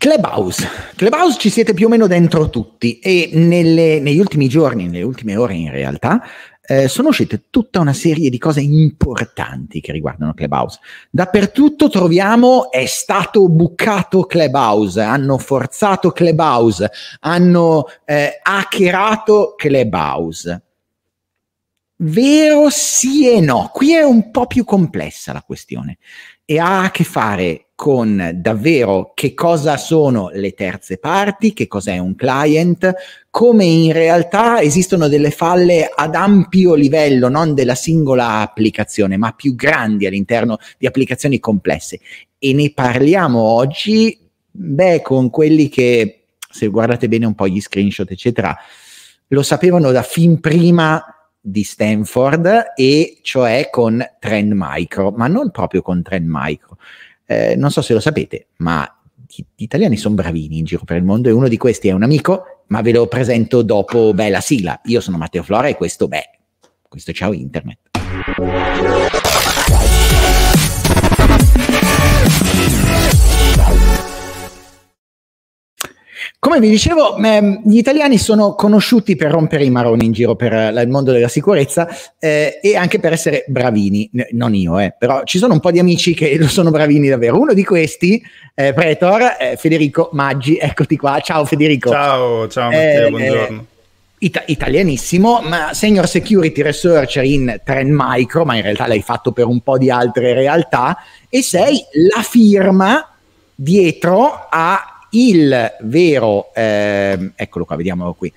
Clubhouse. Clubhouse ci siete più o meno dentro tutti e nelle, negli ultimi giorni, nelle ultime ore in realtà, eh, sono uscite tutta una serie di cose importanti che riguardano Clubhouse. Dappertutto troviamo è stato bucato Clubhouse, hanno forzato Clubhouse, hanno eh, hackerato Clubhouse. Vero sì e no, qui è un po' più complessa la questione e ha a che fare con davvero che cosa sono le terze parti, che cos'è un client, come in realtà esistono delle falle ad ampio livello, non della singola applicazione, ma più grandi all'interno di applicazioni complesse. E ne parliamo oggi, beh, con quelli che, se guardate bene un po' gli screenshot, eccetera, lo sapevano da fin prima di Stanford e cioè con Trend Micro, ma non proprio con Trend Micro. Eh, non so se lo sapete, ma gli, gli italiani sono bravini in giro per il mondo e uno di questi è un amico, ma ve lo presento dopo bella sigla. Io sono Matteo Flora e questo, beh, questo ciao internet. Come vi dicevo, ehm, gli italiani sono conosciuti per rompere i maroni in giro per eh, il mondo della sicurezza eh, e anche per essere bravini, non io, eh, però ci sono un po' di amici che sono bravini davvero. Uno di questi, eh, Pretor, Federico Maggi, eccoti qua. Ciao Federico. Ciao, ciao Matteo, eh, buongiorno. Eh, It- italianissimo, ma senior security researcher in Trend Micro, ma in realtà l'hai fatto per un po' di altre realtà e sei la firma dietro a il vero, eh, eccolo qua, vediamolo qui,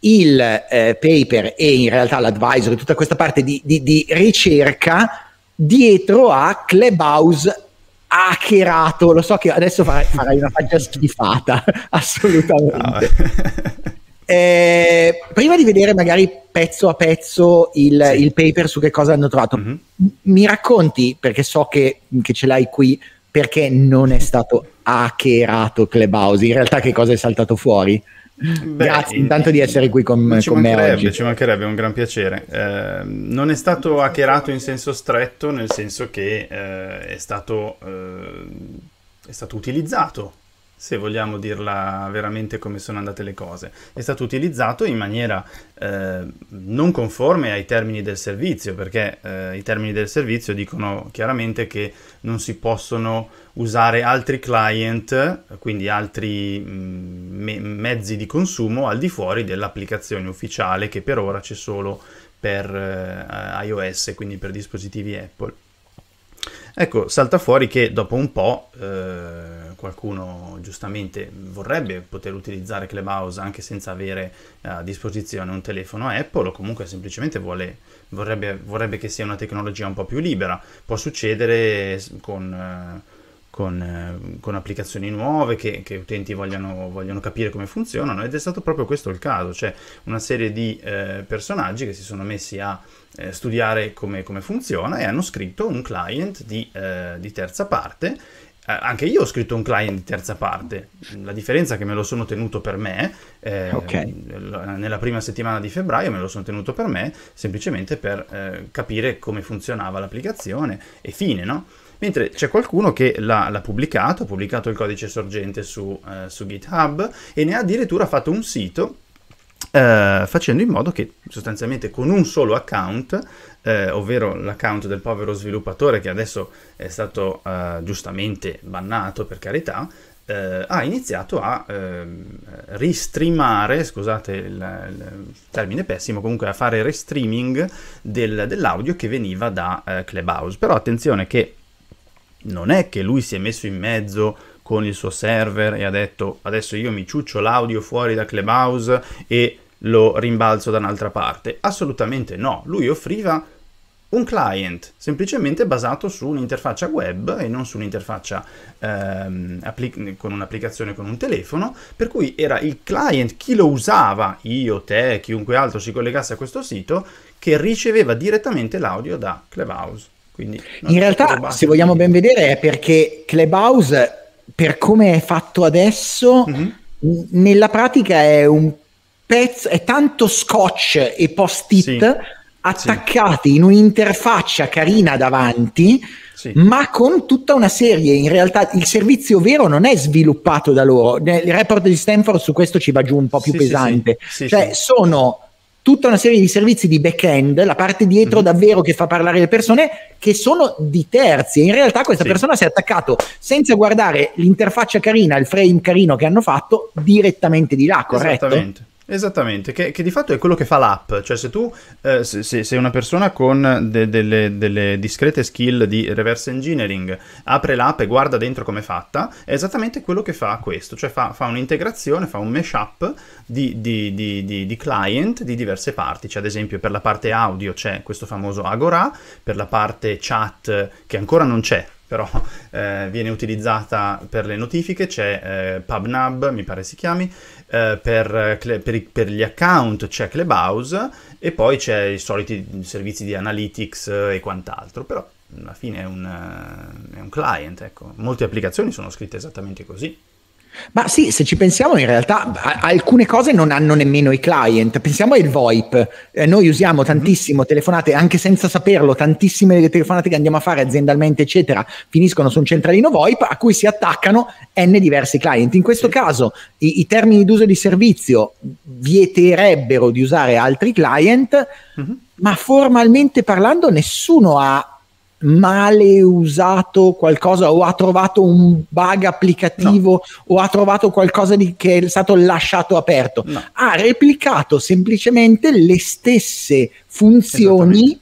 il eh, paper e in realtà l'advisory, tutta questa parte di, di, di ricerca dietro a Clubhouse hackerato. Lo so che adesso farai, farai una faccia schifata, assolutamente. No. Eh, prima di vedere magari pezzo a pezzo il, sì. il paper su che cosa hanno trovato, mm-hmm. mi racconti, perché so che, che, ce l'hai qui, perché non è stato ha hackerato Clubhouse. In realtà, che cosa è saltato fuori? Beh, Grazie intanto di essere qui con, con me oggi. Ci mancherebbe, è un gran piacere. Eh, non è stato hackerato in senso stretto, nel senso che eh, è, stato, eh, è stato utilizzato se vogliamo dirla veramente come sono andate le cose. È stato utilizzato in maniera eh, non conforme ai termini del servizio, perché eh, i termini del servizio dicono chiaramente che non si possono usare altri client, quindi altri mm, me- mezzi di consumo al di fuori dell'applicazione ufficiale che per ora c'è solo per eh, iOS, quindi per dispositivi Apple. Ecco, salta fuori che dopo un po' eh, qualcuno giustamente vorrebbe poter utilizzare Clubhouse anche senza avere eh, a disposizione un telefono Apple o comunque semplicemente vuole, vorrebbe, vorrebbe, che sia una tecnologia un po' più libera. Può succedere con... Eh, con, eh, con, applicazioni nuove che, che utenti vogliono, vogliono, capire come funzionano ed è stato proprio questo il caso, cioè una serie di eh, personaggi che si sono messi a studiare come, come, funziona e hanno scritto un client di, eh, di terza parte eh, anche io ho scritto un client di terza parte, la differenza è che me lo sono tenuto per me, eh, okay. nella prima settimana di febbraio me lo sono tenuto per me, semplicemente per eh, capire come funzionava l'applicazione e fine, no? Mentre c'è qualcuno che l'ha, l'ha pubblicato, ha pubblicato il codice sorgente su, eh, su GitHub e ne ha addirittura fatto un sito eh, facendo in modo che sostanzialmente con un solo account, eh, ovvero l'account del povero sviluppatore che adesso è stato eh, giustamente bannato per carità, eh, ha iniziato a ehm, restreamare, scusate il, il, termine pessimo, comunque a fare restreaming del, dell'audio che veniva da eh, Clubhouse. Però attenzione che non è che lui si è messo in mezzo con il suo server e ha detto adesso io mi ciuccio l'audio fuori da Clubhouse e lo rimbalzo da un'altra parte. Assolutamente no, lui offriva un client semplicemente basato su un'interfaccia web e non su un'interfaccia ehm, con un'applicazione con un telefono, per cui era il client, chi lo usava, io, te, chiunque altro si collegasse a questo sito, che riceveva direttamente l'audio da Clubhouse. Quindi, in realtà, se vogliamo ben vedere, è perché Clubhouse per come è fatto adesso, mm-hmm. nella pratica è un pezzo, è tanto scotch e post-it sì. attaccati sì. in un'interfaccia carina davanti. Sì. ma con tutta una serie. In realtà il servizio vero non è sviluppato da loro. Il report di Stanford su questo ci va giù un po' più sì, pesante. Sì, cioè, sono tutta una serie di servizi di back-end, la parte dietro mm-hmm. davvero che fa parlare le persone, che sono di terzi. In realtà questa sì. persona si è attaccato senza guardare l'interfaccia carina, il frame carino che hanno fatto, direttamente di là, corretto? Esattamente. Esattamente, che, che, di fatto è quello che fa l'app, cioè se tu eh, se, se sei una persona con de, delle, delle, discrete skill di reverse engineering, apre l'app e guarda dentro come è fatta, è esattamente quello che fa questo, cioè fa, fa un'integrazione, fa un mashup di, di, di, di, client di diverse parti, cioè ad esempio per la parte audio c'è questo famoso Agora, per la parte chat che ancora non c'è, però eh, viene utilizzata per le notifiche, c'è eh, PubNub, mi pare si chiami, eh, per, per, per, gli account c'è Clubhouse e poi c'è i soliti servizi di analytics eh, e quant'altro, però alla fine è un, eh, è un client, ecco. Molte applicazioni sono scritte esattamente così. Ma sì, se ci pensiamo in realtà alcune cose non hanno nemmeno i client. Pensiamo al VoIP. Eh, noi usiamo mhm. tantissimo telefonate, anche senza saperlo, tantissime telefonate che andiamo a fare aziendalmente, eccetera, finiscono su un centralino VoIP a cui si attaccano n diversi client. In questo sì. caso i-, i, termini d'uso di servizio vieterebbero di usare altri client, mm-hmm. ma formalmente parlando nessuno ha male usato qualcosa o ha trovato un bug applicativo no. o ha trovato qualcosa di, che è stato lasciato aperto, no. ha replicato semplicemente le stesse funzioni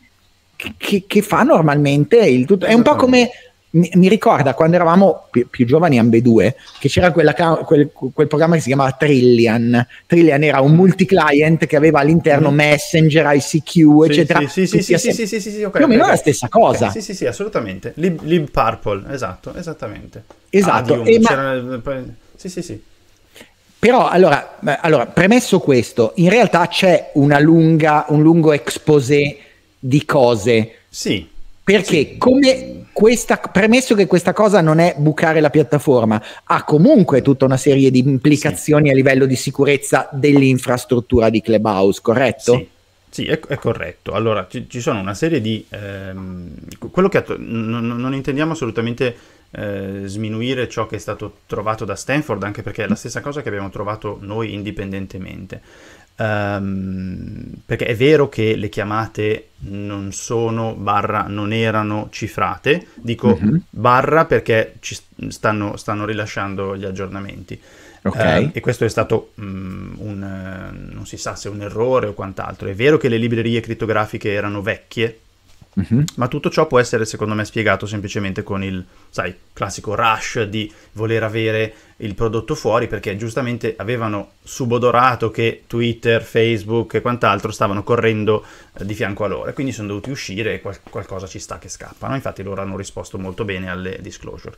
che, che, fa normalmente il tutto. È un po' come mi, mi ricorda quando eravamo più, più, giovani ambedue che c'era quella, quel, quel, programma che si chiamava Trillian. Trillian era un multi-client che aveva all'interno mm. Messenger, ICQ, sì, eccetera. Sì, sì, sì, sì, sì, sì, sì, sì, okay, più okay. la stessa cosa. Okay, sì, sì, sì, assolutamente. Lib, Lib Purple, esatto, esattamente. Esatto. Adium, e ma... Sì, sì, sì. Però allora, allora, premesso questo, in realtà c'è lunga, un lungo exposé di cose. Sì. Perché sì. come questa, premesso che questa cosa non è bucare la piattaforma, ha comunque tutta una serie di implicazioni sì. a livello di sicurezza dell'infrastruttura di Clubhouse, corretto? Sì. Sì, è, è, corretto. Allora, ci, ci, sono una serie di... Ehm, quello che n- non intendiamo assolutamente eh, sminuire ciò che è stato trovato da Stanford, anche perché è la stessa cosa che abbiamo trovato noi indipendentemente. Um, perché è vero che le chiamate non sono barra, non erano cifrate, dico mm-hmm. barra perché ci stanno, stanno rilasciando gli aggiornamenti. Okay. Uh, e questo è stato um, un, non si sa se un errore o quant'altro. È vero che le librerie crittografiche erano vecchie, Mm-hmm. Ma tutto ciò può essere, secondo me, spiegato semplicemente con il, sai, classico rush di voler avere il prodotto fuori perché giustamente avevano subodorato che Twitter, Facebook e quant'altro stavano correndo eh, di fianco a loro e quindi sono dovuti uscire e qual- qualcosa ci sta che scappa. No? Infatti loro hanno risposto molto bene alle disclosure.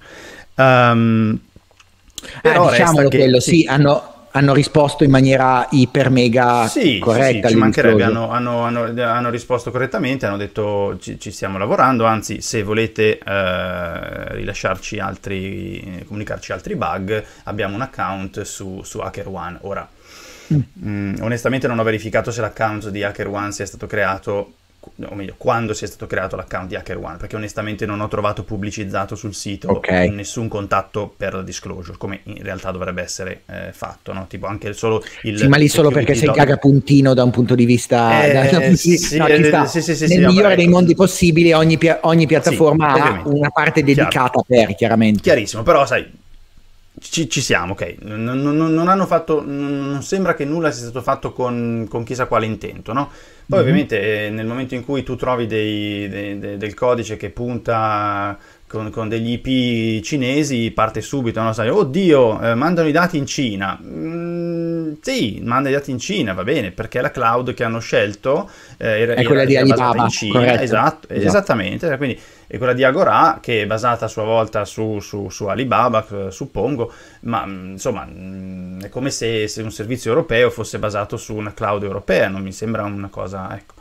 Um, però ah, diciamolo che, quello, sì, sì hanno hanno risposto in maniera iper mega sì, corretta. Sì, ci mancherebbe, hanno, hanno, hanno, hanno, risposto correttamente, hanno detto ci, ci stiamo lavorando, anzi se volete eh, rilasciarci altri, comunicarci altri bug, abbiamo un account su, su HackerOne. Ora, mm. mh, mm, onestamente non ho verificato se l'account di HackerOne sia stato creato o meglio, quando sia stato creato l'account di HackerOne, perché onestamente non ho trovato pubblicizzato sul sito okay. nessun contatto per la disclosure, come in realtà dovrebbe essere eh, fatto, no? Tipo anche solo il... Sì, ma lì solo perché sei cagapuntino da un punto di vista... sì, Nel migliore ecco. dei mondi possibili ogni, ogni piattaforma ha una parte dedicata Chiaro. per, chiaramente. Chiarissimo, però sai, ci, ci, siamo, ok. Non, non, non, hanno fatto. Non sembra che nulla sia stato fatto con, con chissà quale intento, no? Poi, mm-hmm. ovviamente, eh, nel momento in cui tu trovi dei, dei, dei, del codice che punta con, con, degli IP cinesi parte subito, no? Sai, oddio, eh, mandano i dati in Cina. Mm, sì, manda i dati in Cina, va bene, perché la cloud che hanno scelto eh, era, è quella era, di Alibaba, in Cina, corretto. esatto, esatto. esattamente, quindi è quella di Agora che è basata a sua volta su, su, su Alibaba, eh, suppongo, ma mm, insomma mm, è come se, se, un servizio europeo fosse basato su una cloud europea, non mi sembra una cosa, ecco.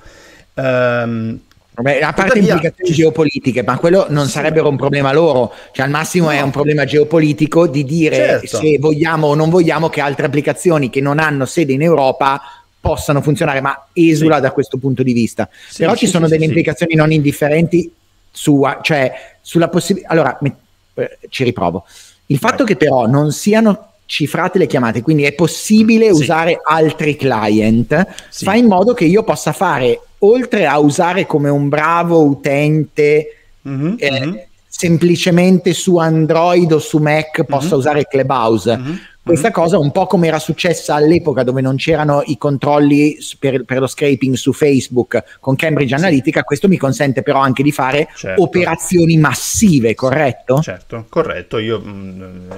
Um, Vabbè, a parte Tuttavia, implicazioni geopolitiche, ma quello non sì. sarebbero un problema loro, cioè al massimo no. è un problema geopolitico di dire certo. se vogliamo o non vogliamo che altre applicazioni che non hanno sede in Europa possano funzionare, ma esula sì. da questo punto di vista. Sì, Però ci sono delle implicazioni non indifferenti su, cioè, sulla possibilità... Allora, me- eh, ci riprovo. Il fatto che però non siano cifrate le chiamate, quindi è possibile sì. usare altri client, sì. fa in modo che io possa fare oltre a usare come un bravo utente mm-hmm, eh, mm-hmm. semplicemente su Android o su Mac mm-hmm. usare Clubhouse mm-hmm. Questa mm-hmm. cosa un po' come era successa all'epoca dove non c'erano i controlli per, per lo scraping su Facebook con Cambridge Analytica, sì. questo mi consente però anche di fare certo. operazioni massive, corretto? Certo, corretto. Io, mm,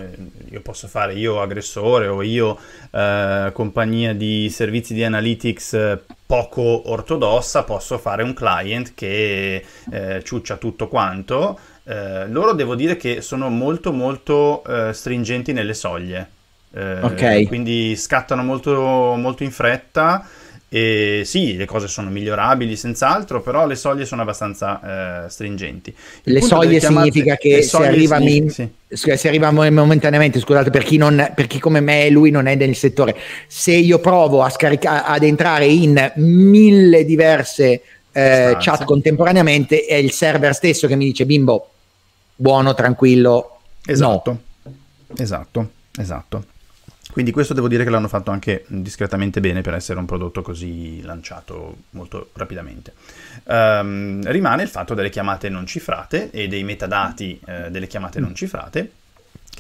io posso fare io aggressore o io eh, compagnia di servizi di analytics eh, poco ortodossa, posso fare un client che eh, ciuccia tutto quanto. Eh, loro devo dire che sono molto molto eh, stringenti nelle soglie eh, okay. Quindi scattano molto, molto in fretta. E sì, le cose sono migliorabili senz'altro, però le soglie sono abbastanza eh, stringenti. Il le soglie chiamate, significa che soglie se, arriva significa, min- sì. se arriva, momentaneamente, scusate, per chi, non, per chi come me e lui non è nel settore, se io provo scarica- ad entrare in mille diverse eh, chat contemporaneamente, è il server stesso che mi dice bimbo, buono, tranquillo. Esatto, no. esatto, esatto. esatto. Quindi questo devo dire che l'hanno fatto anche discretamente bene per essere un prodotto così lanciato molto rapidamente. Um, rimane il fatto delle chiamate non cifrate e dei metadati eh, delle chiamate non cifrate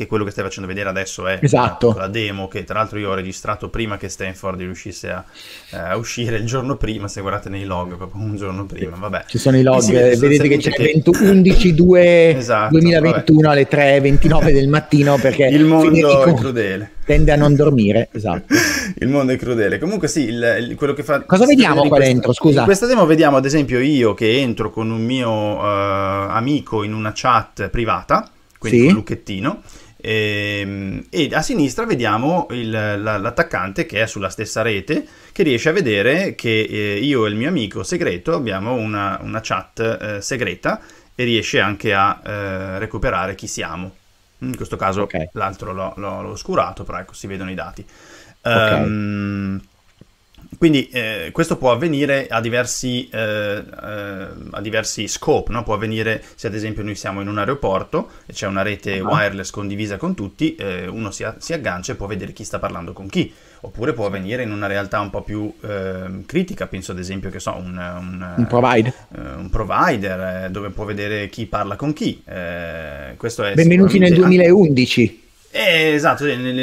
che quello che stai facendo vedere adesso è esatto. la demo che tra l'altro io ho registrato prima che Stanford riuscisse a, eh, a uscire il giorno prima, se guardate nei log, proprio un giorno prima, vabbè. Ci sono i log, sì, eh, vedete che c'è che... 11-2 esatto, 2021 vabbè. alle 3.29 del mattino perché il mondo Federico è crudele. Tende a non dormire, esatto. il mondo è crudele. Comunque sì, il, il, quello che fa... Cosa vediamo qua questa, dentro, scusa? In questa demo vediamo ad esempio io che entro con un mio uh, amico in una chat privata, quindi sì. con Lucchettino, e, ehm, e, a sinistra vediamo il, la, l'attaccante che è sulla stessa rete che riesce a vedere che eh, io e il mio amico segreto abbiamo una, una chat eh, segreta e riesce anche a eh, recuperare chi siamo. In questo caso okay. l'altro l'ho, l'ho, l'ho, oscurato, però ecco si vedono i dati. Okay. Um, quindi eh, questo può avvenire a diversi, eh, eh, a diversi scope, no? può avvenire se ad esempio noi siamo in un aeroporto e c'è una rete ah. wireless condivisa con tutti, eh, uno si, si, aggancia e può vedere chi sta parlando con chi, oppure può avvenire in una realtà un po' più ehm, critica, penso ad esempio che so, un, un, un provider, eh, un provider eh, dove può vedere chi parla con chi. questo è Benvenuti nel 2011. Anche eh, esatto, nelle,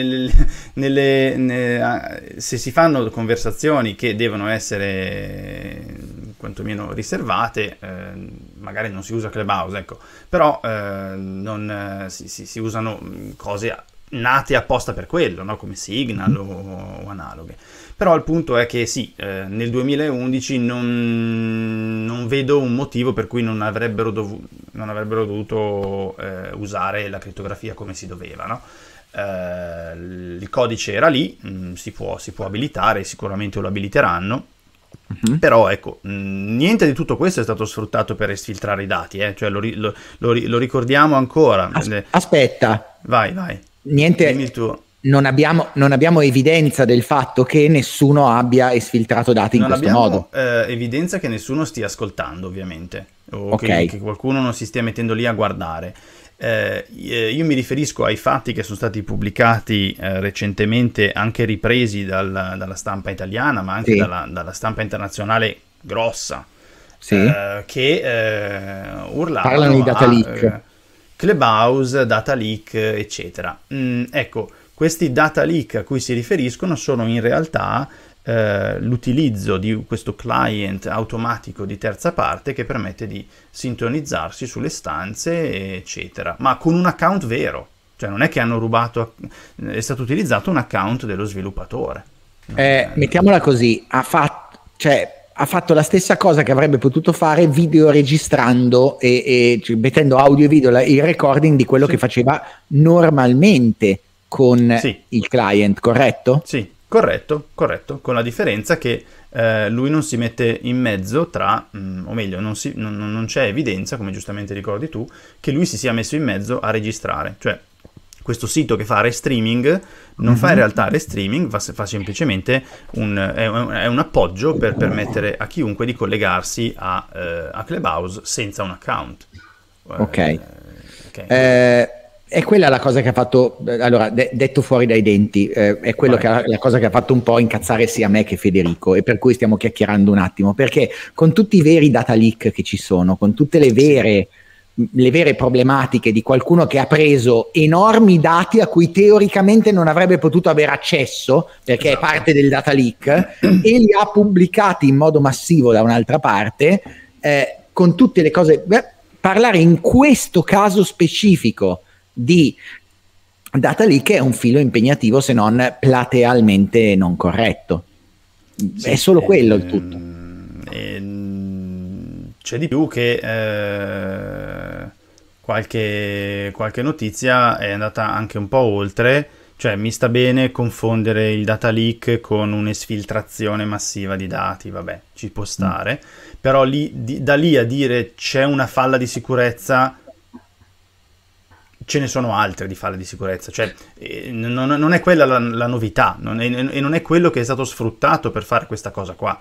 nelle, nelle, se si fanno conversazioni che devono essere eh, quantomeno riservate, eh, magari non si usa Clubhouse, ecco, però eh, non, eh, si, si, si, usano mm, cose nate apposta per quello, no? come Signal o, o analoghe. Però il punto è che sì, eh, nel 2011 non, non, vedo un motivo per cui non avrebbero, dov- non avrebbero dovuto eh, usare la criptografia come si doveva, no? eh, il codice era lì, mh, mm, si, può, si, può, abilitare, sicuramente lo abiliteranno. Uh-huh. Però ecco, mm, niente di tutto questo è stato sfruttato per esfiltrare i dati, eh. cioè lo, ri- lo, lo, ri- lo, ricordiamo ancora. As- aspetta, vai, vai. Niente, Dimmi il tuo non abbiamo, non abbiamo, evidenza del fatto che nessuno abbia esfiltrato dati non in questo abbiamo, modo. Eh, evidenza che nessuno stia ascoltando, ovviamente, o okay. che, che, qualcuno non si stia mettendo lì a guardare. Eh, eh, io mi riferisco ai fatti che sono stati pubblicati eh, recentemente, anche ripresi dal, dalla stampa italiana, ma anche sì. dalla, dalla stampa internazionale grossa. Sì. Eh, che eh, urlavano parlano di data leak. Eh, Clubhouse, data leak, eccetera. Mm, ecco, questi data leak a cui si riferiscono sono in realtà eh, l'utilizzo di questo client automatico di terza parte che permette di sintonizzarsi sulle stanze, eccetera, ma con un account vero. Cioè non è che hanno rubato, è stato utilizzato un account dello sviluppatore. Eh, mettiamola così, ha fatto, cioè, ha fatto, la stessa cosa che avrebbe potuto fare videoregistrando e, e cioè, mettendo audio e video la, il recording di quello sì. che faceva normalmente con sì. il client, corretto? Sì, corretto, corretto, con la differenza che eh, lui non si mette in mezzo tra, mh, mm, o meglio, non, si, non, non c'è evidenza, come giustamente ricordi tu, che lui si sia messo in mezzo a registrare, cioè questo sito che fa restreaming non mm-hmm. fa in mhm. realtà restreaming, fa, fa semplicemente un, è un, è un, appoggio per permettere a chiunque di collegarsi a, eh, a Clubhouse senza un account. Ok. Eh, okay. Eh, è quella la cosa che ha fatto, eh, allora, de- detto fuori dai denti, eh, è quella che ha, la cosa che ha fatto un po' incazzare sia me che Federico e per cui stiamo chiacchierando un attimo, perché con tutti i veri data leak che ci sono, con tutte le vere, le vere problematiche di qualcuno che ha preso enormi dati a cui teoricamente non avrebbe potuto avere accesso, perché è esatto. parte del data leak, e li ha pubblicati in modo massivo da un'altra parte, eh, con tutte le cose... Beh, parlare in questo caso specifico di data lì che è un filo impegnativo se non platealmente non corretto. Sì, è solo eh, quello il mm, tutto. Ehm, c'è di più che eh, qualche, qualche notizia è andata anche un po' oltre, cioè mi sta bene confondere il data leak con un'esfiltrazione massiva di dati, vabbè, ci può mm. stare, mm. però lì, di, da lì a dire c'è una falla di sicurezza ce ne sono altre di falle di sicurezza, cioè eh, non, non è quella la, la novità non è, e non è quello che è stato sfruttato per fare questa cosa qua.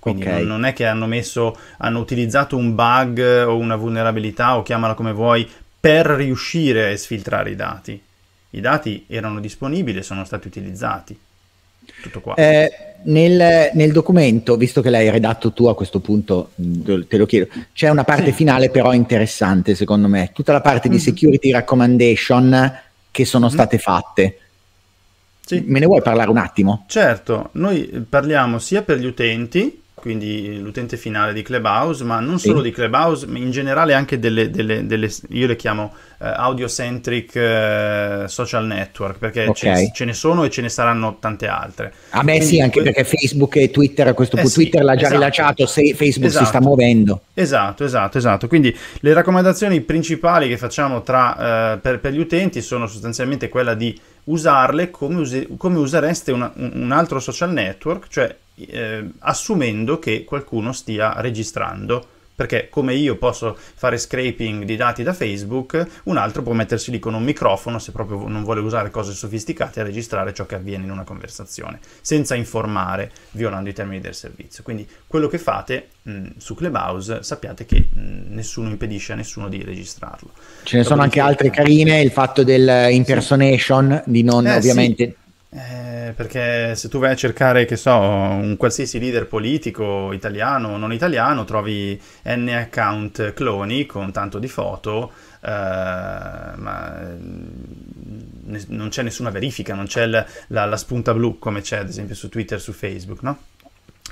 Quindi okay. non, non, è che hanno, messo, hanno utilizzato un bug o una vulnerabilità o chiamala come vuoi per riuscire a sfiltrare i dati. I dati erano disponibili e sono stati utilizzati. Tutto qua. Eh, nel, nel, documento, visto che l'hai redatto tu a questo punto, mm, te lo chiedo, c'è una parte sì. finale però interessante secondo me, tutta la parte mm-hmm. di mm. security recommendation che sono mm-hmm. state fatte. Sì. Me ne vuoi parlare un attimo? Certo, noi eh, parliamo sia per gli utenti, quindi l'utente finale di Clubhouse, ma non solo sì. di Clubhouse, ma in generale anche delle, delle, delle io le chiamo eh, audio-centric eh, social network, perché okay. ce, ce, ne sono e ce ne saranno tante altre. A ah, me Quindi, sì, anche que- perché Facebook e Twitter a questo eh punto, sì, Twitter l'ha già esatto. rilasciato, Facebook esatto. si sta esatto. muovendo. Esatto, esatto, esatto. Quindi le raccomandazioni principali che facciamo tra, eh, per, per, gli utenti sono sostanzialmente quella di usarle come, usi- come usereste una, un altro social network, cioè eh, assumendo che qualcuno stia registrando perché come io posso fare scraping di dati da Facebook, un altro può mettersi lì con un microfono, se proprio non vuole usare cose sofisticate, a registrare ciò che avviene in una conversazione, senza informare, violando i termini del servizio. Quindi quello che fate mh, mm, su Clubhouse sappiate che mh, mm, nessuno impedisce a nessuno di registrarlo. Ce ne Dopo sono anche altre carine, il fatto dell'impersonation, sì. di non eh, ovviamente... Sì eh, perché se tu vai a cercare, che so, un qualsiasi leader politico, italiano o non italiano, trovi n account cloni con tanto di foto, eh, ma mm, ne- non c'è nessuna verifica, non c'è la, la, la spunta blu come c'è ad esempio su Twitter, su Facebook, no?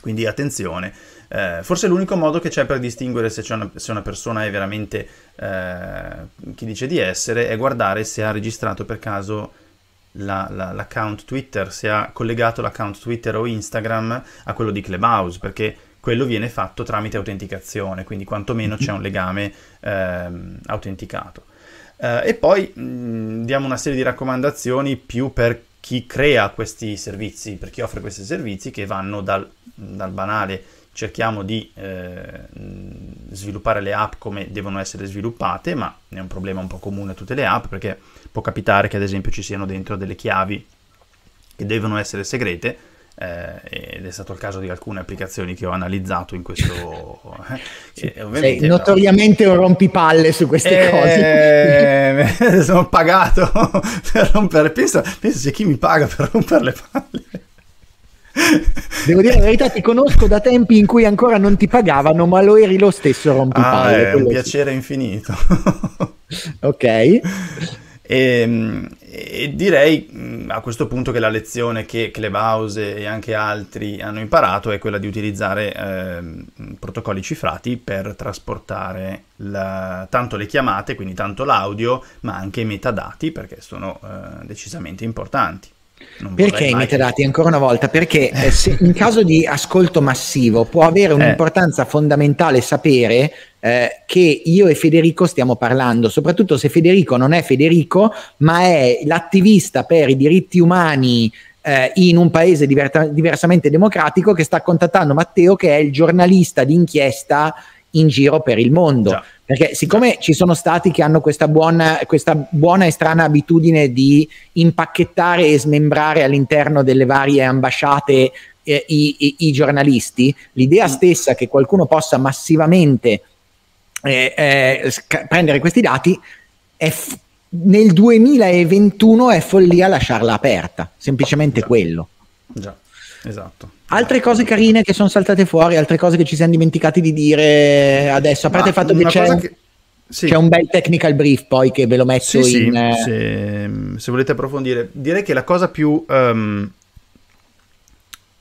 Quindi attenzione, eh, forse l'unico modo che c'è per distinguere se, una, se una, persona è veramente eh, chi dice di essere è guardare se ha registrato per caso la, la, l'account Twitter, se ha collegato l'account Twitter o Instagram a quello di Clubhouse, perché quello viene fatto tramite autenticazione, quindi quantomeno c'è un mhm. legame ehm, autenticato. Eh, e poi mh, mm, diamo una serie di raccomandazioni più per chi crea questi servizi, per chi offre questi servizi che vanno dal, dal banale cerchiamo di eh, sviluppare le app come devono essere sviluppate, ma è un problema un po' comune a tutte le app perché può capitare che ad esempio ci siano dentro delle chiavi che devono essere segrete eh, ed è stato il caso di alcune applicazioni che ho analizzato in questo eh, Sei però... notoriamente un rompipalle su queste eh, cose sono pagato per rompere pensa, pensa c'è chi mi paga per rompere le palle Devo dire la verità, ti conosco da tempi in cui ancora non ti pagavano, ma lo eri lo stesso rompipalle. Ah, è un piacere sì. infinito. ok. E, ehm, e, direi mm, a questo punto che la lezione che Clevause e anche altri hanno imparato è quella di utilizzare eh, protocolli cifrati per trasportare la, tanto le chiamate, quindi tanto l'audio, ma anche i metadati, perché sono eh, decisamente importanti. Non perché i metadati? Ancora una volta, perché eh, se, in caso di ascolto massivo può avere eh. un'importanza eh. fondamentale sapere eh, che io e Federico stiamo parlando, soprattutto se Federico non è Federico, ma è l'attivista per i diritti umani eh, in un paese diverta- diversamente democratico che sta contattando Matteo, che è il giornalista d'inchiesta in giro per il mondo. Già. Perché siccome ci sono stati che hanno questa buona, questa buona e strana abitudine di impacchettare e smembrare all'interno delle varie ambasciate eh, i, i, i, giornalisti, l'idea mm. stessa che qualcuno possa massivamente eh, eh, sc- prendere questi dati è f- nel 2021 è follia lasciarla aperta, semplicemente esatto. quello. Già, esatto. Altre cose carine che sono saltate fuori, altre cose che ci siamo dimenticati di dire adesso, a parte Ma il fatto che c'è, che sì. c'è, un bel technical brief poi che ve lo metto sì, in... Sì, se, eh. se, volete approfondire. Direi che la cosa più um,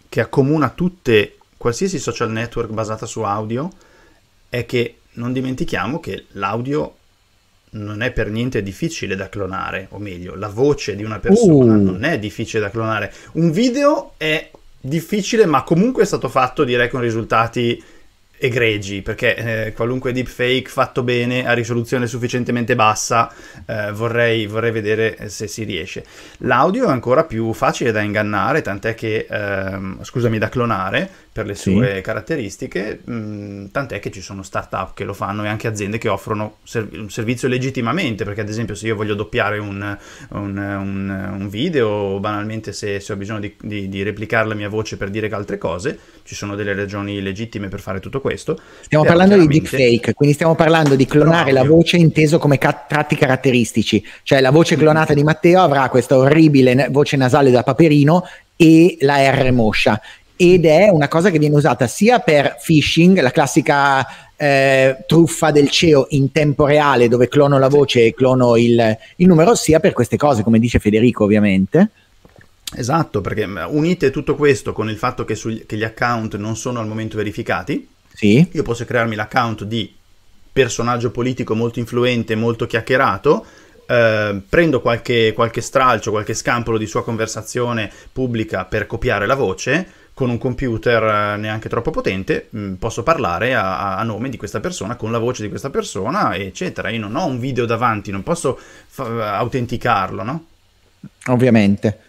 che accomuna tutte, qualsiasi social network basata su audio, è che non dimentichiamo che l'audio non è per niente difficile da clonare, o meglio, la voce di una persona uh. non è difficile da clonare. Un video è difficile, ma comunque è stato fatto direi con risultati egregi, perché eh, qualunque deepfake fatto bene a risoluzione sufficientemente bassa eh, vorrei, vorrei, vedere eh, se si riesce. L'audio è ancora più facile da ingannare, tant'è che, ehm, scusami, da clonare, per le sue sì. caratteristiche, mh, mm, tant'è che ci sono start-up che lo fanno e anche aziende che offrono serv- un servizio legittimamente, perché ad esempio se io voglio doppiare un, un, un, un video o banalmente se, se, ho bisogno di, di, di, replicare la mia voce per dire altre cose, ci sono delle ragioni legittime per fare tutto questo. Stiamo parlando di deepfake, quindi stiamo parlando di clonare no, la voce inteso come ca- tratti caratteristici, cioè la voce clonata di Matteo avrà questa orribile voce nasale da paperino e la R moscia ed è una cosa che viene usata sia per phishing, la classica eh, truffa del CEO in tempo reale dove clono la voce e clono il, il numero, sia per queste cose, come dice Federico ovviamente. Esatto, perché mm, unite tutto questo con il fatto che, sugli, che gli account non sono al momento verificati, sì. io posso crearmi l'account di personaggio politico molto influente, molto chiacchierato, Uh, prendo qualche, qualche, stralcio, qualche scampolo di sua conversazione pubblica per copiare la voce, con un computer eh, neanche troppo potente, mm, posso parlare a, a, nome di questa persona, con la voce di questa persona, eccetera. Io non ho un video davanti, non posso fa- autenticarlo, no? Ovviamente.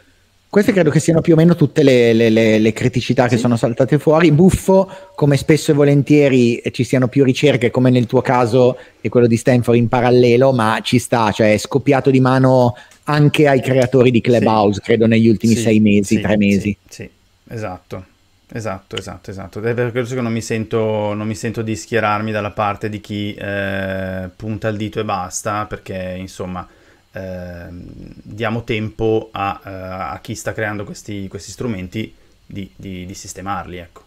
Queste credo che siano più o meno tutte le, le, le, le criticità sì. che sono saltate fuori. Buffo, come spesso e volentieri eh, ci siano più ricerche, come nel tuo caso e quello di Stanford in parallelo, ma ci sta, cioè è scoppiato di mano anche ai creatori di Clubhouse, sì. credo negli ultimi sì. sei mesi, tre mesi. sì. Esatto. Esatto, esatto, esatto. È per questo che non mi sento, non mi sento di schierarmi dalla parte di chi eh, punta il dito e basta, perché insomma eh, diamo tempo a, eh, a, chi sta creando questi, questi strumenti di, di, di sistemarli. Ecco.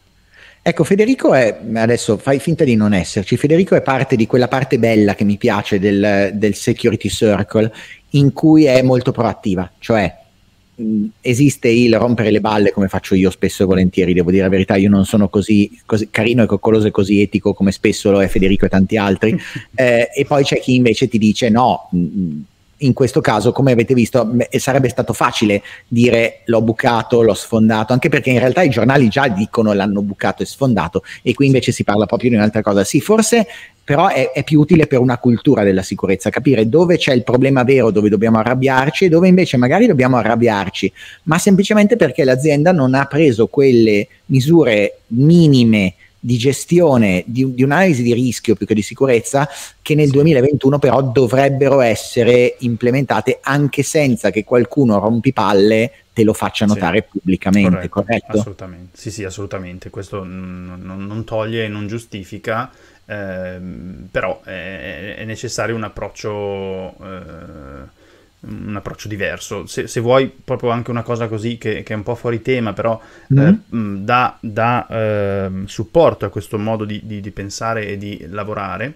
Ecco, Federico è, adesso fai finta di non esserci, Federico è parte di quella parte bella che mi piace del, del Security Circle, in cui è molto proattiva, cioè Mm, esiste il rompere le balle come faccio io spesso e volentieri, devo dire la verità, io non sono così, così carino e coccoloso e così etico come spesso lo è Federico e tanti altri, eh, e poi c'è chi invece ti dice no, mh, mm, mm, in questo caso, come avete visto, sarebbe stato facile dire l'ho bucato, l'ho sfondato, anche perché in realtà i giornali già dicono l'hanno bucato e sfondato e qui invece si parla proprio di un'altra cosa. Sì, forse però è, è, più utile per una cultura della sicurezza, capire dove c'è il problema vero, dove dobbiamo arrabbiarci e dove invece magari dobbiamo arrabbiarci, ma semplicemente perché l'azienda non ha preso quelle misure minime di gestione, di, di, un'analisi di rischio più che di sicurezza, che nel 2021 però dovrebbero essere implementate anche senza che qualcuno rompi palle te lo faccia notare sì, pubblicamente, corretto, corretto? Assolutamente, sì sì, assolutamente, questo n- n- non toglie e non giustifica, ehm, però è, è, necessario un approccio... Eh, un approccio diverso. Se, se, vuoi proprio anche una cosa così che, che è un po' fuori tema, però mm-hmm. eh, dà, dà eh, supporto a questo modo di, di, di, pensare e di lavorare,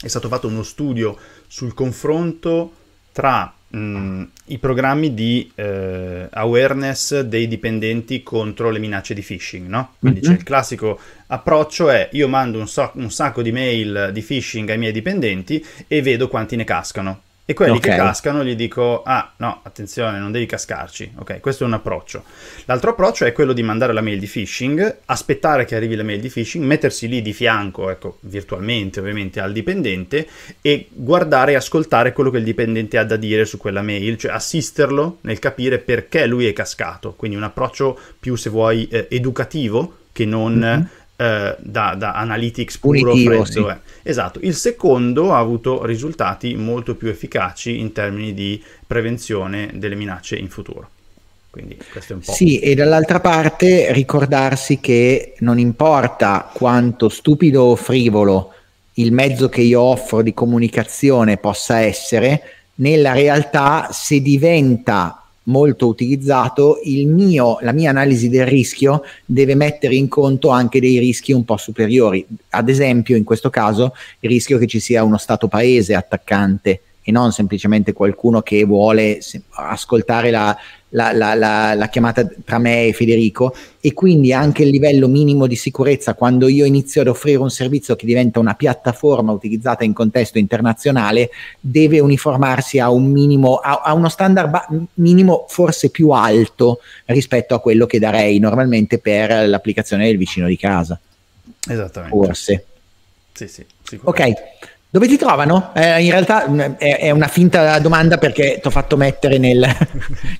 è stato fatto uno studio sul confronto tra mh, i programmi di eh, awareness dei dipendenti contro le minacce di phishing, no? Quindi mm-hmm. c'è il classico approccio è io mando un, so- un sacco di mail di phishing ai miei dipendenti e vedo quanti ne cascano. E quelli okay. che cascano gli dico, ah no, attenzione, non devi cascarci. Ok, questo è un approccio. L'altro approccio è quello di mandare la mail di phishing, aspettare che arrivi la mail di phishing, mettersi lì di fianco, ecco, virtualmente ovviamente al dipendente e guardare e ascoltare quello che il dipendente ha da dire su quella mail, cioè assisterlo nel capire perché lui è cascato. Quindi un approccio più, se vuoi, eh, educativo che non... Mm-hmm eh, da, da, analytics puro Punitivo, freddo. Sì. Esatto, il secondo ha avuto risultati molto più efficaci in termini di prevenzione delle minacce in futuro. Quindi questo è un po'... Sì, e dall'altra parte ricordarsi che non importa quanto stupido o frivolo il mezzo che io offro di comunicazione possa essere, nella realtà se diventa molto utilizzato, il mio, la mia analisi del rischio deve mettere in conto anche dei rischi un po' superiori. Ad esempio, in questo caso, il rischio che ci sia uno Stato paese attaccante e non semplicemente qualcuno che vuole ascoltare la, la, la, la, chiamata tra me e Federico e quindi anche il livello minimo di sicurezza quando io inizio ad offrire un servizio che diventa una piattaforma utilizzata in contesto internazionale deve uniformarsi a, un minimo, a, a uno standard ba- minimo forse più alto rispetto a quello che darei normalmente per l'applicazione del vicino di casa. Esattamente. Forse. Sì, sì, ok. Dove ti trovano? Eh, in realtà mm, è, una finta domanda perché ti ho fatto mettere nel,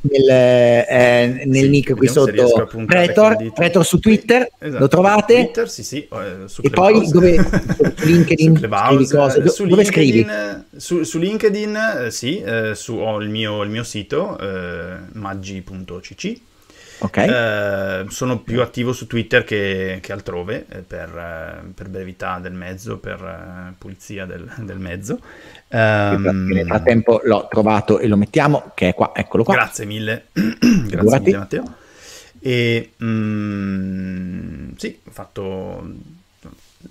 nel, eh, nel sì, nick qui sotto Pretor, Pretor, su Twitter, esatto. lo trovate? Twitter, sì, sì, eh, e poi dove, LinkedIn, scrivi cose. Eh, su dove LinkedIn, scrivi? Eh, su, su LinkedIn, sì, eh, su, ho il mio, il mio sito, maggi.cc Okay. Eh, sono più attivo su Twitter che, che altrove, eh, per, eh, per, brevità del mezzo, per eh, pulizia del, del mezzo. Um, nel frattempo l'ho trovato e lo mettiamo, che è qua, eccolo qua. Grazie mille, grazie Durati. mille Matteo. E mm, sì, ho fatto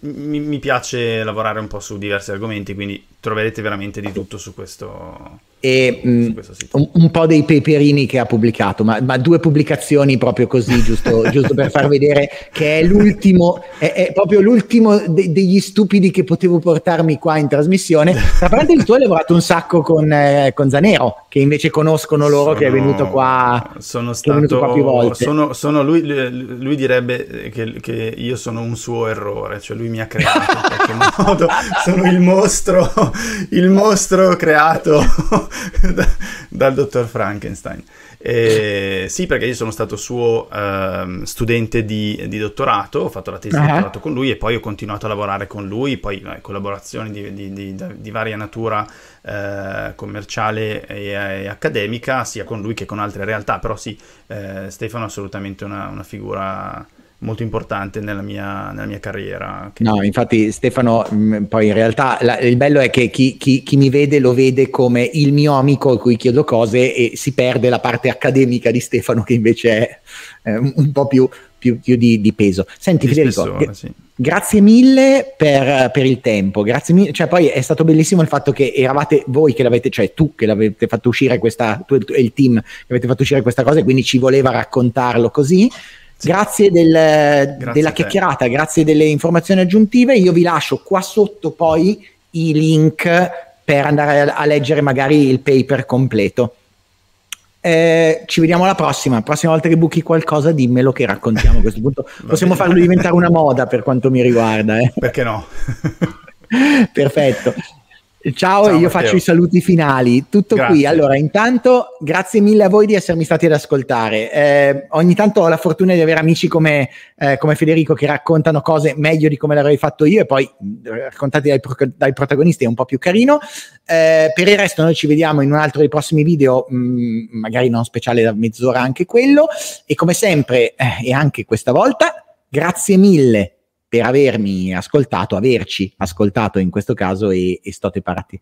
mi, piace lavorare un po' su diversi argomenti, quindi troverete veramente di tutto su questo, e, su mm, questo sito. Un, un, po' dei peperini che ha pubblicato, ma, ma due pubblicazioni proprio così, giusto, giusto, per far vedere che è l'ultimo, è, è proprio l'ultimo de- degli stupidi che potevo portarmi qua in trasmissione. Tra parte tu hai lavorato un sacco con, eh, con, Zanero, che invece conoscono loro, sono, che è venuto qua, sono stato, venuto qua più volte. Sono, sono lui, lui, direbbe che, che, io sono un suo errore, cioè lui mi ha creato in qualche modo, sono il mostro il mostro creato da, dal dottor Frankenstein. E, sì, perché io sono stato suo uh, studente di, di, dottorato, ho fatto la tesi uh-huh. di ah. dottorato con lui e poi ho continuato a lavorare con lui, poi no, eh, collaborazioni di, di, di, varia natura uh, commerciale e, e, accademica, sia con lui che con altre realtà, però sì, uh, Stefano è assolutamente una, una figura molto importante nella mia, nella mia carriera. Che... No, infatti Stefano, mm, poi in realtà la, il bello è che chi, chi, chi, mi vede lo vede come il mio amico a cui chiedo cose e si perde la parte accademica di Stefano che invece è eh, un po' più, più, più di, di, peso. Senti di Federico, spessore, sì grazie mille per, per, il tempo, grazie mille, cioè poi è stato bellissimo il fatto che eravate voi che l'avete, cioè tu che l'avete fatto uscire questa, tu e il team che avete fatto uscire questa cosa e quindi ci voleva raccontarlo così sì. Grazie, del, grazie, della chiacchierata, grazie delle informazioni aggiuntive. Io vi lascio qua sotto poi i link per andare a, a leggere magari il paper completo. Eh, ci vediamo alla prossima. La prossima volta che buchi qualcosa, dimmelo che raccontiamo a questo punto. Possiamo farlo diventare una moda per quanto mi riguarda. Eh. Perché no? Perfetto. Ciao, Ciao io Matteo. faccio i saluti finali. Tutto grazie. qui. Allora, intanto grazie mille a voi di essermi stati ad ascoltare. Eh, ogni tanto ho la fortuna di avere amici come, eh, come, Federico che raccontano cose meglio di come l'avrei fatto io e poi raccontati dai, pro- dai protagonisti è un po' più carino. Eh, per il resto noi ci vediamo in un altro dei prossimi video, mh, magari non speciale da mezz'ora anche quello. E come sempre, eh, e anche questa volta, grazie mille per avermi ascoltato, averci ascoltato in questo caso e, e state parati.